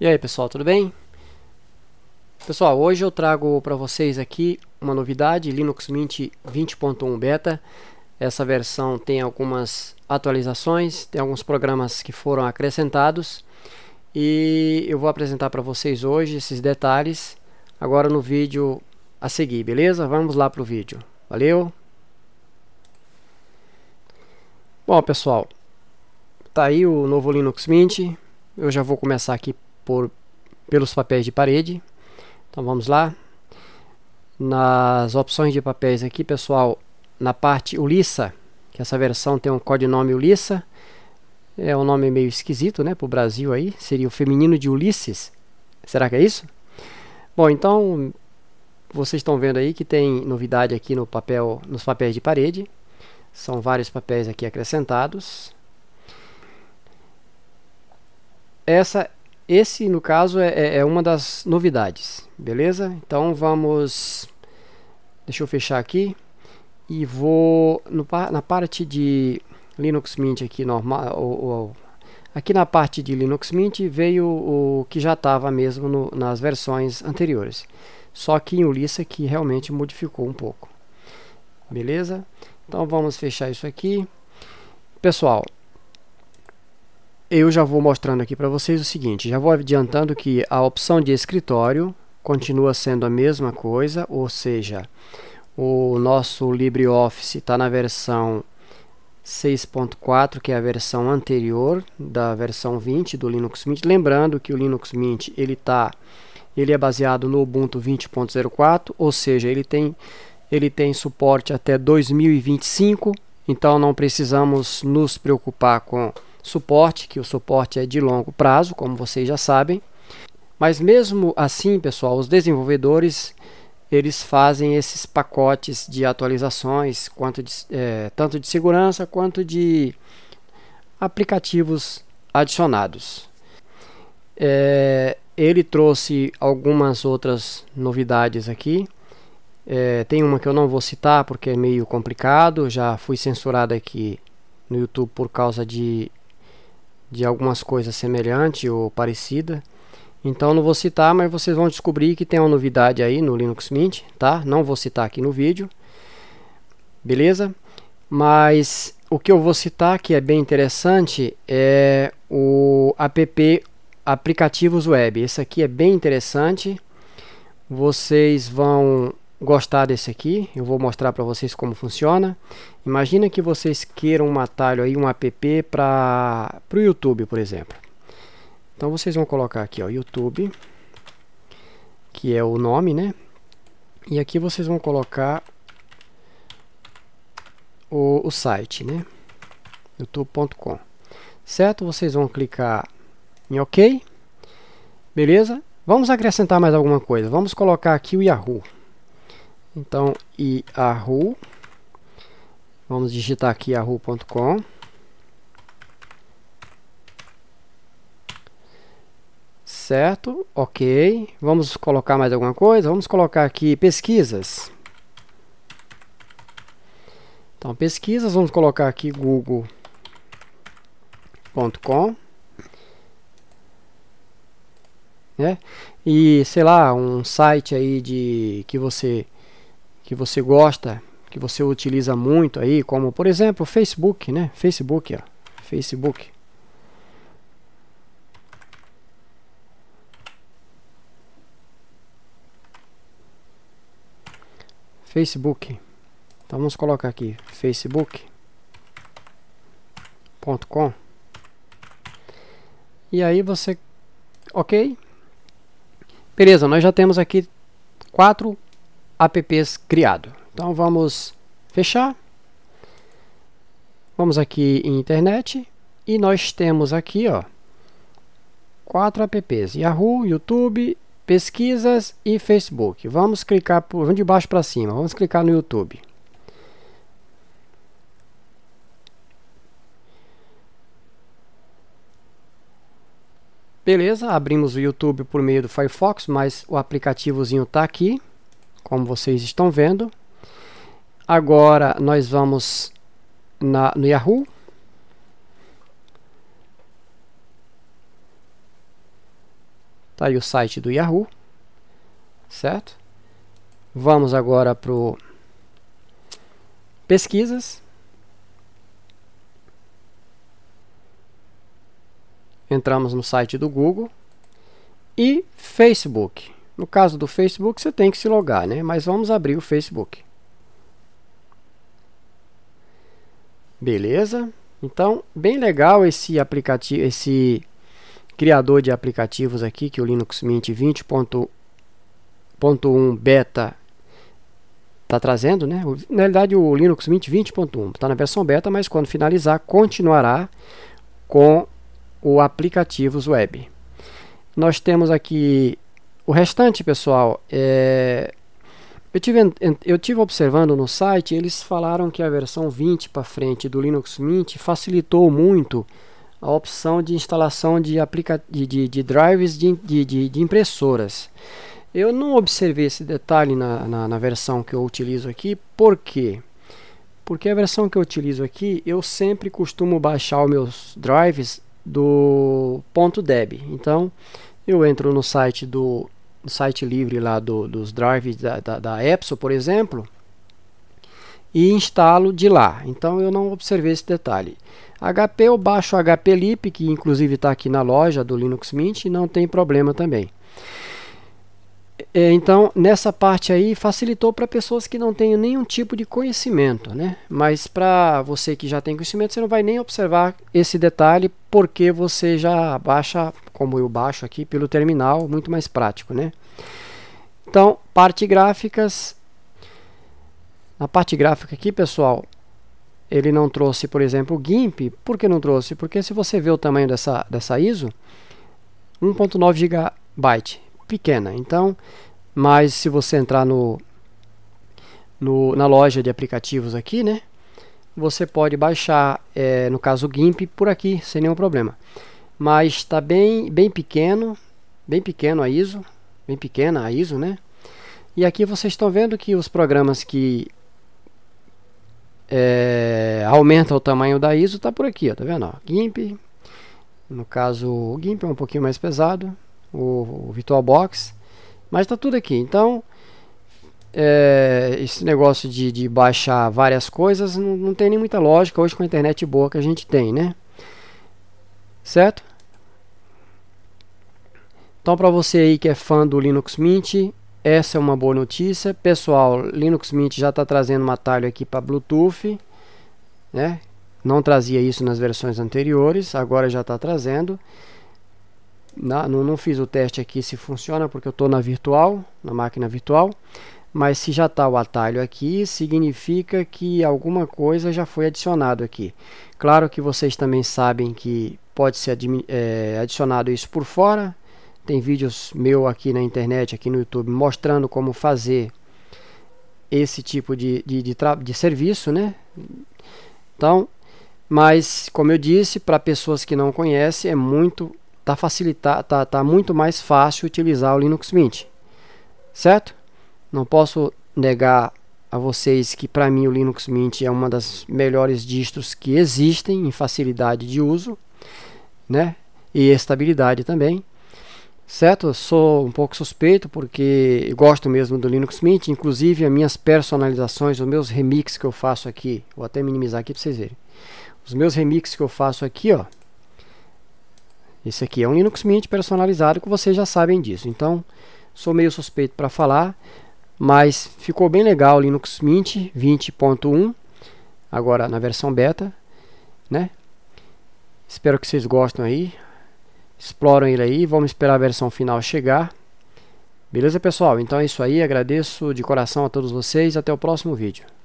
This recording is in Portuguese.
E aí pessoal, tudo bem? Pessoal, hoje eu trago para vocês aqui uma novidade, Linux Mint 20.1 Beta. Essa versão tem algumas atualizações, tem alguns programas que foram acrescentados e eu vou apresentar para vocês hoje esses detalhes agora no vídeo a seguir, beleza? Vamos lá para o vídeo. Valeu! Bom pessoal, tá aí o novo Linux Mint. Eu já vou começar aqui por, pelos papéis de parede. Então vamos lá. Nas opções de papéis aqui, pessoal, na parte Ulissa, que essa versão tem um codinome Ulissa, é um nome meio esquisito, né, para o Brasil aí, seria o feminino de Ulisses. Será que é isso? Bom, então vocês estão vendo aí que tem novidade aqui no papel, nos papéis de parede. São vários papéis aqui acrescentados. Essa esse, no caso, é, é, é uma das novidades, beleza? Então vamos... Deixa eu fechar aqui. E vou no, na parte de Linux Mint aqui normal... Ou, ou, aqui na parte de Linux Mint veio o que já estava mesmo no, nas versões anteriores. Só que em Ulissa que realmente modificou um pouco. Beleza? Então vamos fechar isso aqui. Pessoal, eu já vou mostrando aqui para vocês o seguinte, já vou adiantando que a opção de escritório continua sendo a mesma coisa, ou seja, o nosso LibreOffice está na versão 6.4, que é a versão anterior da versão 20 do Linux Mint. Lembrando que o Linux Mint ele tá, ele é baseado no Ubuntu 20.04, ou seja, ele tem, ele tem suporte até 2025, então não precisamos nos preocupar com suporte, que o suporte é de longo prazo, como vocês já sabem. Mas mesmo assim, pessoal, os desenvolvedores eles fazem esses pacotes de atualizações, quanto de, é, tanto de segurança quanto de aplicativos adicionados. É, ele trouxe algumas outras novidades aqui. É, tem uma que eu não vou citar porque é meio complicado, já fui censurado aqui no YouTube por causa de de algumas coisas semelhantes ou parecida. Então não vou citar, mas vocês vão descobrir que tem uma novidade aí no Linux Mint, tá? Não vou citar aqui no vídeo. Beleza? Mas o que eu vou citar que é bem interessante é o app aplicativos web. Esse aqui é bem interessante. Vocês vão gostar desse aqui, eu vou mostrar para vocês como funciona. Imagina que vocês queiram um atalho aí, um app para o YouTube, por exemplo. Então vocês vão colocar aqui, ó, YouTube, que é o nome, né? E aqui vocês vão colocar o, o site, né? youtube.com. Certo? Vocês vão clicar em OK. Beleza? Vamos acrescentar mais alguma coisa. Vamos colocar aqui o Yahoo. Então, Yahoo. Vamos digitar aqui yahoo.com. Certo, ok. Vamos colocar mais alguma coisa? Vamos colocar aqui pesquisas. Então, pesquisas, vamos colocar aqui google.com. Né? E, sei lá, um site aí de que você que você gosta, que você utiliza muito aí, como por exemplo, Facebook, né? Facebook, ó. Facebook. Facebook. Então vamos colocar aqui facebook.com. E aí você OK? Beleza, nós já temos aqui quatro apps criado. Então vamos fechar. Vamos aqui em internet e nós temos aqui, ó, quatro apps: Yahoo, YouTube, pesquisas e Facebook. Vamos clicar por de baixo para cima. Vamos clicar no YouTube. Beleza, abrimos o YouTube por meio do Firefox, mas o aplicativozinho está aqui como vocês estão vendo. Agora nós vamos na, no Yahoo. Tá aí o site do Yahoo, certo? Vamos agora para pesquisas. Entramos no site do Google e Facebook. No caso do Facebook, você tem que se logar, né? Mas vamos abrir o Facebook. Beleza? Então, bem legal esse aplicativo, esse criador de aplicativos aqui que o Linux Mint 20.1 beta está trazendo, né? Na realidade, o Linux Mint 20.1 está na versão beta, mas quando finalizar, continuará com o aplicativos web. Nós temos aqui o restante, pessoal, é... eu, tive, eu tive observando no site, eles falaram que a versão 20 para frente do Linux Mint facilitou muito a opção de instalação de, aplica de, de, de drives de, de, de, impressoras. Eu não observei esse detalhe na, na, na, versão que eu utilizo aqui, por quê? Porque a versão que eu utilizo aqui, eu sempre costumo baixar os meus drives do .deb. Então, eu entro no site do no site livre lá do, dos drives da, da, da Epson, por exemplo, e instalo de lá. Então eu não observei esse detalhe. HP eu baixo o HP Lip, que inclusive está aqui na loja do Linux Mint, não tem problema também. É, então, nessa parte aí, facilitou para pessoas que não têm nenhum tipo de conhecimento, né? Mas para você que já tem conhecimento, você não vai nem observar esse detalhe, porque você já baixa, como eu baixo aqui, pelo terminal, muito mais prático, né? Então, parte gráficas. Na parte gráfica aqui, pessoal, ele não trouxe, por exemplo, o GIMP. Por que não trouxe? Porque se você vê o tamanho dessa, dessa ISO, 1.9 GB pequena. Então, mas se você entrar no, no na loja de aplicativos aqui, né? Você pode baixar, é, no caso o GIMP, por aqui, sem nenhum problema. Mas está bem, bem pequeno, bem pequeno a ISO, bem pequena a ISO, né? E aqui vocês estão vendo que os programas que é, aumentam o tamanho da ISO está por aqui, ó, tá vendo? Ó, GIMP, no caso o GIMP é um pouquinho mais pesado, o, o VirtualBox, mas está tudo aqui. Então, é, esse negócio de, de, baixar várias coisas não, não, tem nem muita lógica hoje com a internet boa que a gente tem, né? Certo? Então, para você aí que é fã do Linux Mint, essa é uma boa notícia. Pessoal, Linux Mint já está trazendo um atalho aqui para Bluetooth, né? Não trazia isso nas versões anteriores, agora já está trazendo. Na, não, não, fiz o teste aqui se funciona porque eu estou na virtual, na máquina virtual, mas se já está o atalho aqui, significa que alguma coisa já foi adicionado aqui. Claro que vocês também sabem que pode ser é, adicionado isso por fora, tem vídeos meu aqui na internet, aqui no YouTube, mostrando como fazer esse tipo de, de, de, de serviço, né? Então, mas como eu disse, para pessoas que não conhecem, é muito tá facilitar, tá, tá muito mais fácil utilizar o Linux Mint, certo? Não posso negar a vocês que para mim o Linux Mint é uma das melhores distros que existem em facilidade de uso, né? E estabilidade também. Certo? Eu sou um pouco suspeito porque gosto mesmo do Linux Mint, inclusive as minhas personalizações, os meus remixes que eu faço aqui, vou até minimizar aqui para vocês verem. Os meus remixes que eu faço aqui, ó, esse aqui é um Linux Mint personalizado que vocês já sabem disso. Então, sou meio suspeito para falar, mas ficou bem legal o Linux Mint 20.1, agora na versão beta, né? Espero que vocês gostem aí. Exploram ele aí, vamos esperar a versão final chegar. Beleza, pessoal? Então é isso aí, agradeço de coração a todos vocês, até o próximo vídeo.